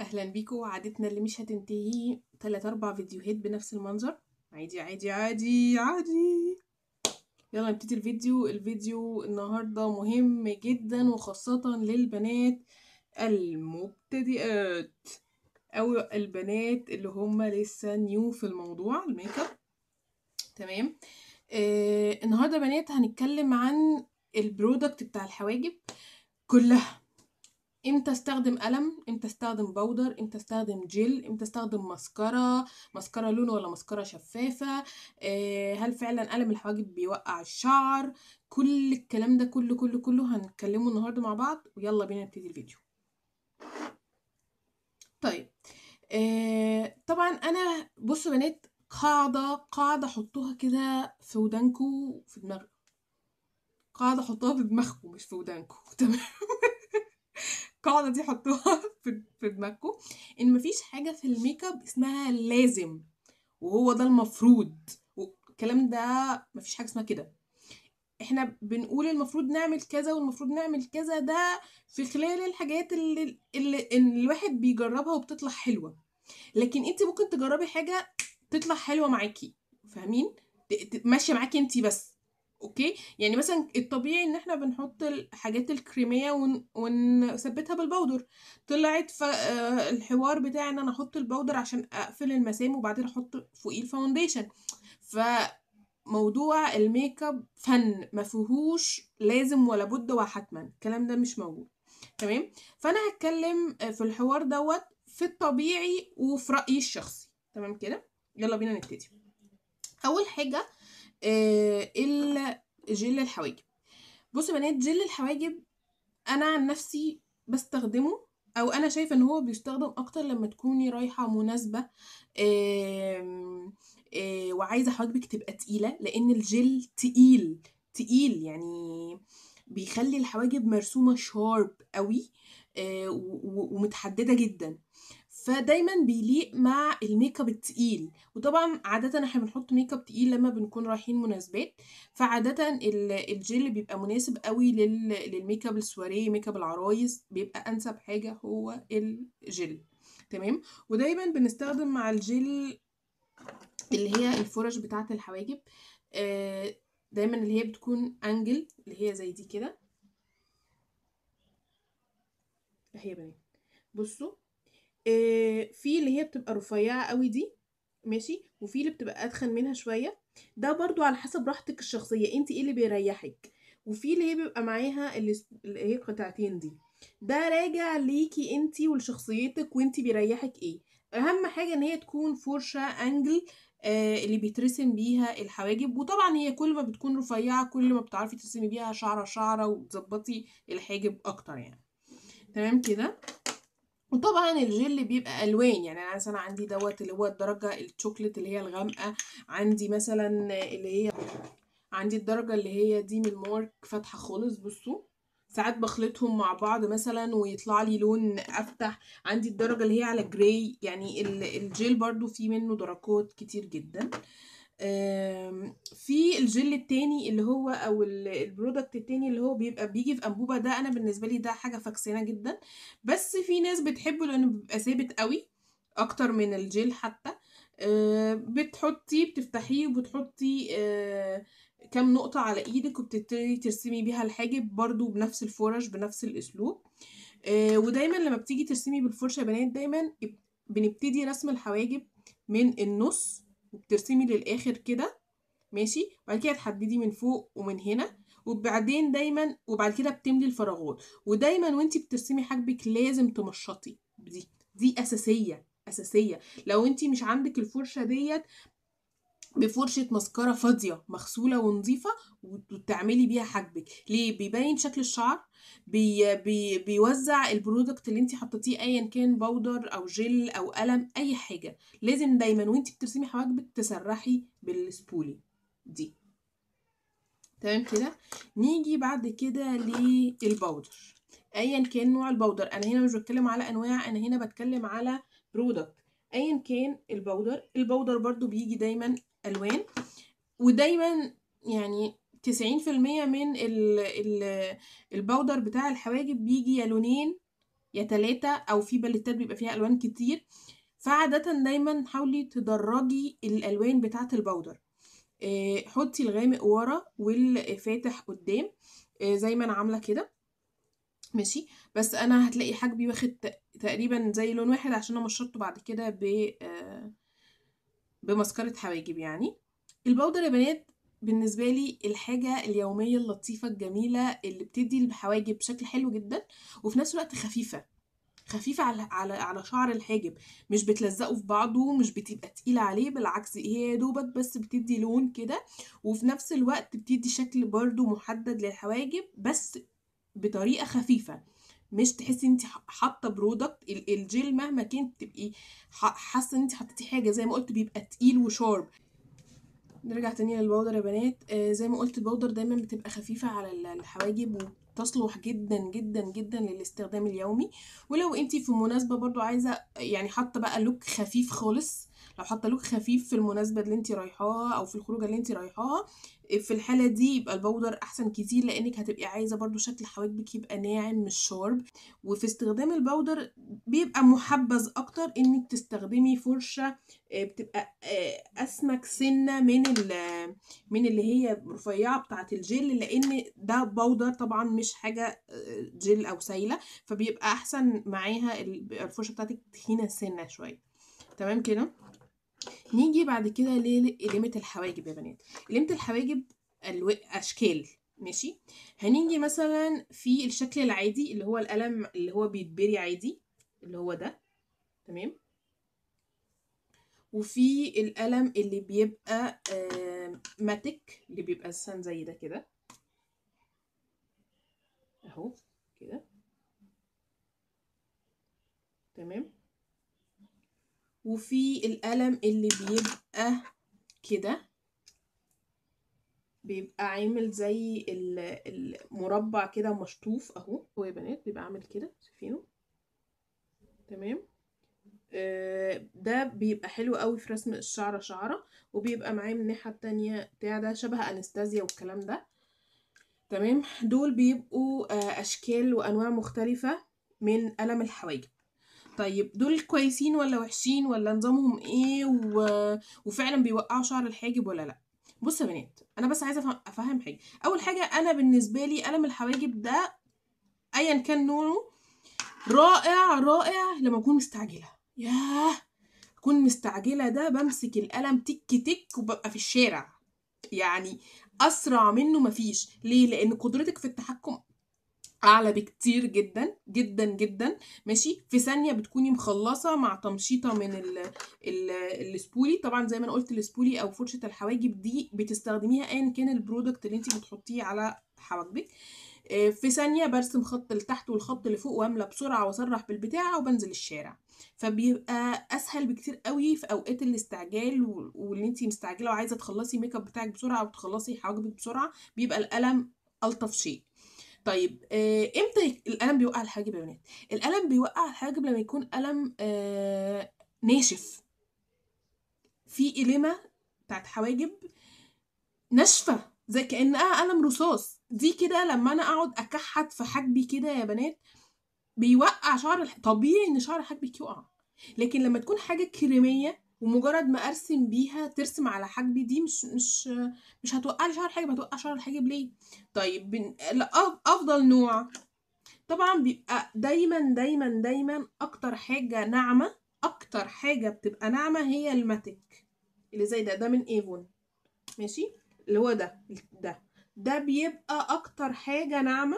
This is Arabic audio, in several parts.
اهلا بيكو عادتنا اللي مش هتنتهي تلات اربع فيديوهات بنفس المنظر عادي عادي عادي عادي يلا نبتدي الفيديو الفيديو النهارده مهم جدا وخاصه للبنات المبتدئات او البنات اللي هم لسه نيو في الموضوع الميك اب تمام آه النهارده بنات هنتكلم عن البرودكت بتاع الحواجب كلها امتى استخدم قلم امتى استخدم بودر امتى استخدم جيل امتى استخدم مسكرة مسكرة لون ولا مسكرة شفافة آه هل فعلا قلم الحواجب بيوقع الشعر كل الكلام ده كله كله كله هنتكلمه النهاردة مع بعض ويلا بينا نبتدي الفيديو طيب آه طبعا انا بصوا بنات قاعدة قاعدة حطوها كده في ودانكو في دماغ قاعدة حطوها في دماغكم مش في ودانكو تمام القاعده دي حطوها في دماغكم ان مفيش حاجه في الميك اب اسمها لازم وهو ده المفروض والكلام ده مفيش حاجه اسمها كده احنا بنقول المفروض نعمل كذا والمفروض نعمل كذا ده في خلال الحاجات اللي, اللي الواحد بيجربها وبتطلع حلوه لكن انت ممكن تجربي حاجه تطلع حلوه معاكي فاهمين ماشيه معاكي انت بس اوكي يعني مثلا الطبيعي ان احنا بنحط الحاجات الكريميه ون... ونثبتها بالبودر طلعت ف... آه، الحوار بتاع ان انا احط البودر عشان اقفل المسام وبعدين احط فوقيه الفاونديشن ف موضوع الميك اب فن مفيهوش لازم ولا بد وحتما الكلام ده مش موجود تمام فانا هتكلم في الحوار دوت في الطبيعي وفي رايي الشخصي تمام كده يلا بينا نبتدي اول حاجه آه، الجل الحواجب بصوا يا بنات جل الحواجب انا عن نفسي بستخدمه او انا شايفه ان هو بيستخدم اكتر لما تكوني رايحه مناسبه آه، وعايزه حواجبك تبقى تقيله لان الجل تقيل تقيل يعني بيخلي الحواجب مرسومه شارب قوي آه، ومتحدده جدا فدايما بيليق مع الميك اب التقيل وطبعا عاده احنا بنحط ميك اب تقيل لما بنكون رايحين مناسبات فعاده الجل بيبقى مناسب قوي للميك اب السواريه ميك اب العرايس بيبقى انسب حاجه هو الجل تمام ودايما بنستخدم مع الجل اللي هي الفرش بتاعه الحواجب آه، دايما اللي هي بتكون انجل اللي هي زي دي كده اهي يا بنات بصوا آه، في اللي هي بتبقى رفيعة قوي دي ماشي وفي اللي بتبقى أدخن منها شوية ده برضو على حسب راحتك الشخصية انت ايه اللي بيريحك وفي اللي هي بيبقى معاها اللي هي قطعتين دي ده راجع ليكي انت ولشخصيتك وانت بيريحك ايه اهم حاجه ان هي تكون فرشه انجل آه اللي بيترسم بيها الحواجب وطبعا هي كل ما بتكون رفيعه كل ما بتعرفي ترسمي بيها شعره شعره وتظبطي الحاجب اكتر يعني تمام كده وطبعا الجل بيبقى الوان يعني انا مثلا عندي دوت اللي هو الدرجه الشوكليت اللي هي الغامقه عندي مثلا اللي هي عندي الدرجه اللي هي دي من مارك فاتحه خالص بصوا ساعات بخلطهم مع بعض مثلا ويطلع لي لون افتح عندي الدرجه اللي هي على جراي يعني الجيل برضو فيه منه درجات كتير جدا آه في الجل التاني اللي هو او البرودكت التاني اللي هو بيبقى بيجي في انبوبه ده انا بالنسبه لي ده حاجه فاكسانه جدا بس في ناس بتحبه لانه بيبقى ثابت قوي اكتر من الجل حتى آه، بتحطي بتفتحيه وبتحطي كم آه، كام نقطة على ايدك وبتبتدي ترسمي بيها الحاجب برضو بنفس الفرش بنفس الاسلوب آه، ودايما لما بتيجي ترسمي بالفرشة يا بنات دايما بنبتدي رسم الحواجب من النص وبترسمي للاخر كده ماشي وبعد كده تحددي من فوق ومن هنا وبعدين دايما وبعد كده بتملي الفراغات ودايما وانت بترسمي حاجبك لازم تمشطي دي دي اساسيه اساسيه لو انت مش عندك الفرشه ديت بفرشة مسكرة فاضية مغسولة ونظيفة وتعملي بيها حاجبك ليه بيبين شكل الشعر بي بي بيوزع البرودكت اللي انت حطيتيه ايا كان بودر او جل او قلم اي حاجة لازم دايما وانت بترسمي حواجبك تسرحي بالسبولي دي تمام كده نيجي بعد كده للبودر ايا كان نوع البودر انا هنا مش بتكلم على انواع انا هنا بتكلم على برودكت ايا كان البودر البودر برضو بيجي دايما الوان ودايما يعني تسعين في المية من الـ الـ البودر بتاع الحواجب بيجي يا لونين يا تلاتة أو في باليتات بيبقى فيها ألوان كتير فعادة دايما حاولي تدرجي الألوان بتاعة البودر آه، حطي الغامق ورا والفاتح قدام آه، زي ما أنا عاملة كده ماشي بس أنا هتلاقي حاجبي واخد تقريبا زي لون واحد عشان انا مشرته بعد كده ب آه، بمسكرة حواجب يعني البودر يا بنات بالنسبة لي الحاجة اليومية اللطيفة الجميلة اللي بتدي الحواجب شكل حلو جدا وفي نفس الوقت خفيفة خفيفة على على على شعر الحاجب مش بتلزقه في بعضه مش بتبقى تقيلة عليه بالعكس هي دوبك بس بتدي لون كده وفي نفس الوقت بتدي شكل برضو محدد للحواجب بس بطريقة خفيفة مش تحسي انت حاطه برودكت الجيل مهما كنت تبقي حاسه ان انت حطيتي حاجه زي ما قلت بيبقى تقيل وشارب نرجع تاني للبودر يا بنات آه زي ما قلت البودر دايما بتبقى خفيفه على الحواجب وتصلح جدا جدا جدا للاستخدام اليومي ولو انت في مناسبه برضو عايزه يعني حاطه بقى لوك خفيف خالص لو حاطه لوك خفيف في المناسبه اللي انت رايحاها او في الخروجه اللي انت رايحاها آه، في الحاله دي يبقى البودر احسن كتير لانك هتبقي عايزه برضو شكل حواجبك يبقى ناعم مش شارب وفي استخدام البودر بيبقى محبذ اكتر انك تستخدمي فرشه آه، بتبقى آه، اسمك سنه من من اللي هي رفيعه بتاعه الجل لان ده بودر طبعا مش حاجه جل او سايله فبيبقى احسن معاها الفرشه بتاعتك تخينه سنه شويه تمام كده نيجي بعد كده لقيمة الحواجب يا بنات قيمة الحواجب الو... أشكال ماشي هنيجي مثلا في الشكل العادي اللي هو القلم اللي هو بيتبري عادي اللي هو ده تمام وفي القلم اللي بيبقى ماتك اللي بيبقى السن زي ده كده اهو كده تمام وفي القلم اللي بيبقى كده بيبقى عامل زي المربع كده مشطوف اهو هو يا بنات بيبقى عامل كده شايفينه تمام آه، ده بيبقى حلو قوي في رسم الشعرة شعرة وبيبقى معاه من الناحية التانية بتاع ده شبه انستازيا والكلام ده تمام دول بيبقوا آه، اشكال وانواع مختلفة من قلم الحواجب طيب دول كويسين ولا وحشين ولا نظامهم ايه و... وفعلا بيوقعوا شعر الحاجب ولا لا بصوا يا بنات انا بس عايزه افهم حاجه اول حاجه انا بالنسبه لي قلم الحواجب ده ايا كان نوعه رائع رائع لما اكون مستعجله ياه اكون مستعجله ده بمسك القلم تك تك وببقى في الشارع يعني اسرع منه مفيش ليه لان قدرتك في التحكم اعلى بكتير جدا جدا جدا ماشي في ثانيه بتكوني مخلصه مع تمشيطه من ال ال السبولي طبعا زي ما انا قلت السبولي او فرشه الحواجب دي بتستخدميها ايا كان البرودكت اللي انت بتحطيه على حواجبك آه، في ثانيه برسم خط لتحت والخط لفوق واملى بسرعه واسرح بالبتاع وبنزل الشارع فبيبقى اسهل بكتير قوي في اوقات الاستعجال واللي انت مستعجله وعايزه تخلصي ميك اب بتاعك بسرعه وتخلصي حواجبك بسرعه بيبقى القلم الطف شيء طيب آه امتى القلم بيوقع الحاجب يا بنات القلم بيوقع الحاجب لما يكون قلم آه ناشف في قلمة بتاعت حواجب ناشفة زي كأنها قلم رصاص دي كده لما انا اقعد اكحت في حاجبي كده يا بنات بيوقع شعر الح... طبيعي ان شعر حاجبك يقع لكن لما تكون حاجة كريمية ومجرد ما ارسم بيها ترسم على حجبي دي مش مش مش هتوقع لي شعر الحاجب هتوقع شعر الحاجب ليه طيب بن... افضل نوع طبعا بيبقى دايما دايما دايما اكتر حاجه ناعمه اكتر حاجه بتبقى ناعمه هي الماتيك اللي زي ده ده من ايفون ماشي اللي هو ده ده ده بيبقى اكتر حاجه ناعمه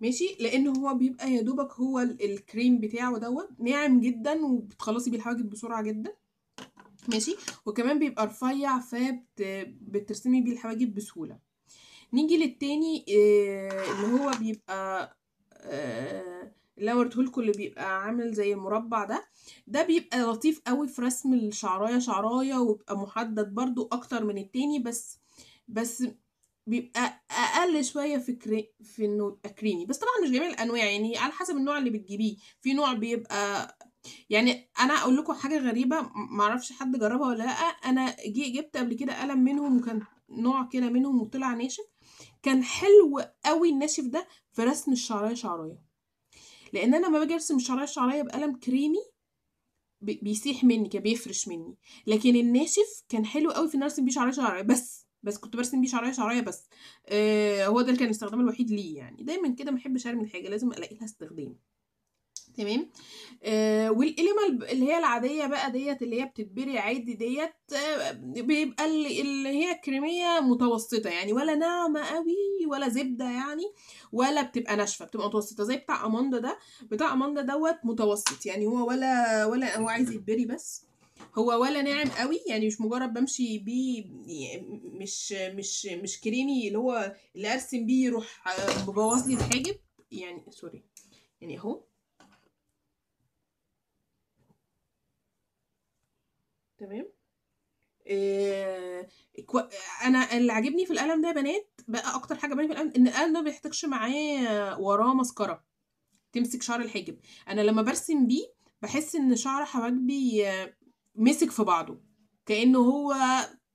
ماشي لان هو بيبقى يا دوبك هو الكريم بتاعه دوت ناعم جدا وبتخلصي بيه الحواجب بسرعه جدا ماشي وكمان بيبقى رفيع فبترسمي بيه الحواجب بسهولة نيجي للتاني آه، اللي هو بيبقى آه، اللي وريتهولكوا اللي بيبقى عامل زي المربع ده ده بيبقى لطيف قوي في رسم الشعرايه شعرايه وبيبقى محدد برضو اكتر من التاني بس بس بيبقى اقل شويه في كري في انه كريمي بس طبعا مش جميع الانواع يعني على حسب النوع اللي بتجيبيه في نوع بيبقى يعني أنا أقول لكم حاجة غريبة ما أعرفش حد جربها ولا لأ أنا جي جبت قبل كده قلم منهم وكان نوع كده منهم وطلع ناشف كان حلو قوي الناشف ده في رسم الشعرية شعرية لأن أنا لما باجي أرسم الشعرية شعرية بقلم كريمي بيسيح مني كان بيفرش مني لكن الناشف كان حلو قوي في ان ارسم بيه شعريه شعريه بس بس كنت برسم بيه شعريه شعريه بس آه هو ده اللي كان الاستخدام الوحيد ليه يعني دايما كده ما احبش ارمي الحاجه لازم الاقي لها استخدام تمام آه والقلمه اللي هي العاديه بقى ديت اللي هي بتتبري عادي ديت آه بيبقى اللي هي كريميه متوسطه يعني ولا ناعمه قوي ولا زبده يعني ولا بتبقى ناشفه بتبقى متوسطه زي بتاع اماندا ده بتاع اماندا دوت متوسط يعني هو ولا ولا هو عايز يتبري بس هو ولا ناعم قوي يعني مش مجرد بمشي بيه يعني، مش مش مش كريمي اللي هو اللي ارسم بيه يروح آه، مبوظ لي الحاجب يعني سوري يعني اهو تمام إيه انا اللي عاجبني في القلم ده يا بنات بقى اكتر حاجه عجباني في القلم ان القلم ده ما بيحتاجش معاه وراه مسكره تمسك شعر الحاجب انا لما برسم بيه بحس ان شعر حواجبي مسك في بعضه كانه هو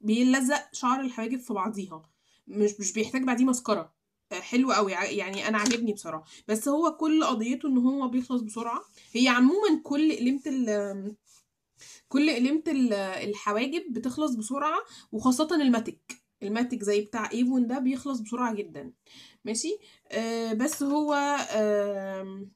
بيلزق شعر الحواجب في بعضيها مش مش بيحتاج بعديه مسكره آه، حلو قوي يعني انا عاجبني بصراحه بس هو كل قضيته ان هو بيخلص بسرعه هي عموما كل قليمه كل قليمة الحواجب بتخلص بسرعة وخاصة الماتيك الماتيك زي بتاع ايفون ده بيخلص بسرعة جدا ماشي آه بس هو آه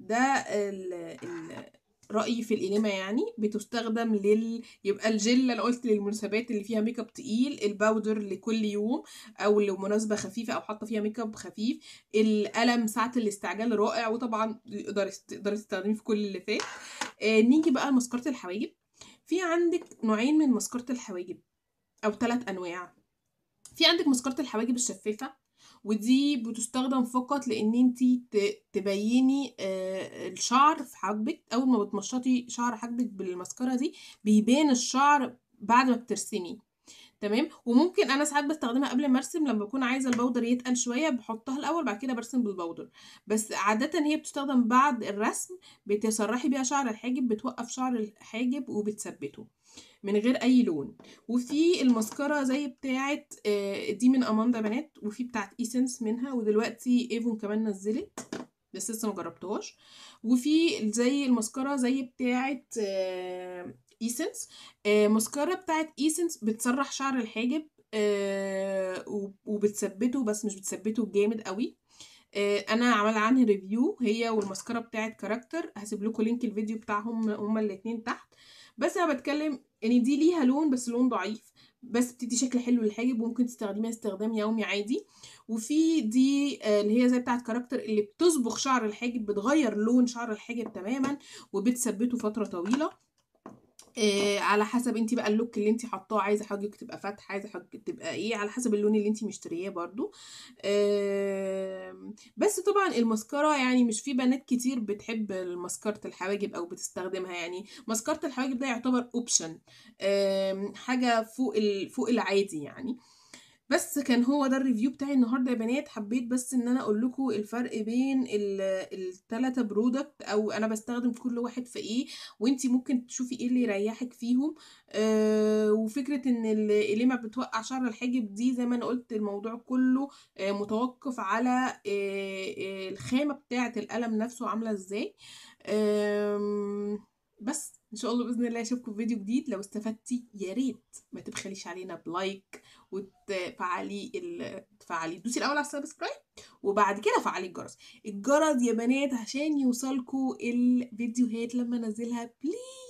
ده ال ال رأيي في القليمة يعني بتستخدم لل يبقى الجل اللي قلت للمناسبات اللي فيها ميك اب تقيل الباودر لكل يوم او لمناسبة خفيفة او حاطة فيها ميك اب خفيف القلم ساعة الاستعجال رائع وطبعا تقدري تقدري تستخدميه في كل اللي فات آه نيجي بقى لمسكرة الحواجب في عندك نوعين من مسكرة الحواجب أو ثلاث أنواع في عندك مسكرة الحواجب الشفافة ودي بتستخدم فقط لان انت تبيني آه، الشعر في حاجبك اول ما بتمشطي شعر حاجبك بالمسكره دي بيبان الشعر بعد ما بترسمي تمام وممكن انا ساعات بستخدمها قبل ما ارسم لما بكون عايزه البودر يتقل شويه بحطها الاول بعد كده برسم بالبودر بس عاده هي بتستخدم بعد الرسم بتسرحي بيها شعر الحاجب بتوقف شعر الحاجب وبتثبته من غير اي لون وفي المسكره زي بتاعه آه، دي من اماندا بنات وفي بتاعه ايسنس منها ودلوقتي ايفون كمان نزلت بس لسه مجربتهاش وفي زي المسكره زي بتاعه آه، ايسنس آه، ماسكارا بتاعت ايسنس بتسرح شعر الحاجب آه، وبتثبته بس مش بتثبته جامد قوي آه، انا عمل عنها ريفيو هي والمسكرة بتاعت كاركتر هسيب لكم لينك الفيديو بتاعهم هما الاتنين تحت بس انا بتكلم ان دي ليها لون بس لون ضعيف بس بتدي شكل حلو للحاجب وممكن تستخدميها استخدام يومي عادي وفي دي اللي هي زي بتاعت كاركتر اللي بتصبغ شعر الحاجب بتغير لون شعر الحاجب تماما وبتثبته فتره طويله إيه على حسب انت بقى اللوك اللي انت حطاه عايزه حاجتك تبقى فاتحه عايزه حاجتك تبقى ايه على حسب اللون اللي انت مشترياه برضو إيه بس طبعا المسكره يعني مش في بنات كتير بتحب مسكره الحواجب او بتستخدمها يعني مسكره الحواجب ده يعتبر اوبشن إيه حاجه فوق فوق العادي يعني إيه بس كان هو ده الريفيو بتاعي النهارده يا بنات حبيت بس ان انا اقول لكم الفرق بين الثلاثه برودكت او انا بستخدم كل واحد في ايه وانت ممكن تشوفي ايه اللي يريحك فيهم آه وفكره ان اللي ما بتوقع شعر الحاجب دي زي ما انا قلت الموضوع كله آه متوقف على آه آه الخامه بتاعه القلم نفسه عامله ازاي آه بس ان شاء الله باذن الله اشوفكم في فيديو جديد لو استفدتي يا ريت ما تبخليش علينا بلايك وتفعلي ال... تفعلي دوسي الاول على السبسكرايب وبعد كده فعلي الجرس الجرس يا بنات عشان يوصلكوا الفيديوهات لما انزلها بليز